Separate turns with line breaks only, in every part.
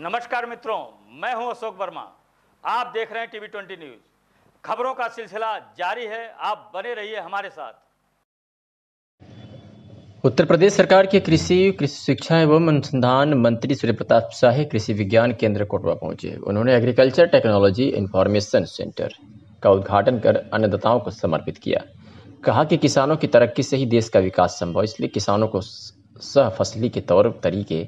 नमस्कार मित्रों मैं हूं अशोक वर्मा आप देख रहे हैं टीवी ट्वेंटी न्यूज खबरों का सिलसिला जारी है आप बने रहिए हमारे साथ
उत्तर प्रदेश सरकार के कृषि कृषि शिक्षा एवं अनुसंधान मंत्री सूर्य प्रताप शाही कृषि विज्ञान केंद्र कोटवा पहुंचे उन्होंने एग्रीकल्चर टेक्नोलॉजी इंफॉर्मेशन सेंटर का उद्घाटन कर अन्नदाताओं को समर्पित किया कहा कि किसानों की तरक्की से ही देश का विकास संभव इसलिए किसानों को सह फसली के तौर तरीके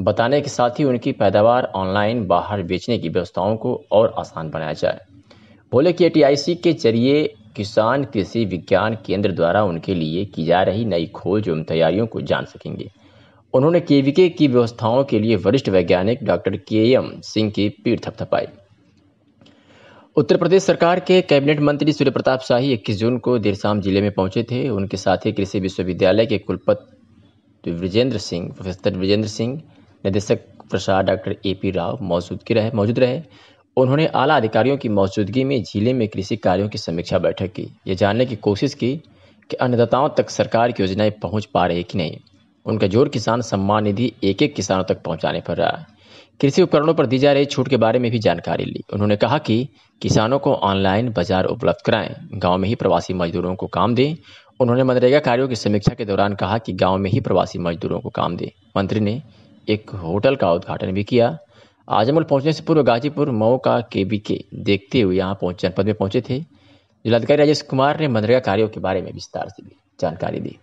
बताने के साथ ही उनकी पैदावार ऑनलाइन बाहर बेचने की व्यवस्थाओं को और आसान बनाया जाए बोले कि ए के जरिए किसान कृषि विज्ञान केंद्र द्वारा उनके लिए की जा रही नई खोज एवं तैयारियों को जान सकेंगे उन्होंने केवीके की व्यवस्थाओं के लिए वरिष्ठ वैज्ञानिक डॉक्टर के एम सिंह की पीठ थपथपाई उत्तर प्रदेश सरकार के कैबिनेट मंत्री सूर्य प्रताप शाही इक्कीस जून को देरसाम जिले में पहुंचे थे उनके साथ ही कृषि विश्वविद्यालय के कुलपति विजेंद्र सिंह प्रोफेसर विजेंद्र सिंह निदेशक Prasad doctor A P Rao मौजूद रहे मौजूद रहे उन्होंने आला अधिकारियों की मौजूदगी में जिले में कृषि कार्यों की समीक्षा बैठक की ये जानने की कोशिश की कि अन्नदाताओं तक सरकार की योजनाएं पहुंच पा रही कि नहीं उनका जोर किसान सम्मान निधि एक एक किसानों तक पहुंचाने पर रहा कृषि उपकरणों पर दी जा रही छूट के बारे में भी जानकारी ली उन्होंने कहा कि किसानों को ऑनलाइन बाजार उपलब्ध कराएं गांव में ही प्रवासी मजदूरों को काम दें उन्होंने मनरेगा कार्यों की समीक्षा के दौरान कहा कि गांव में ही प्रवासी मजदूरों को काम दें मंत्री ने एक होटल का उद्घाटन भी किया आजमगढ़ पहुंचने से पूर्व गाजीपुर मऊ का के बी के देखते हुए यहाँ पहुंच जनपद में पहुंचे थे जिलाधिकारी राजेश कुमार ने मनरेगा कार्यों के बारे में विस्तार से भी जानकारी दी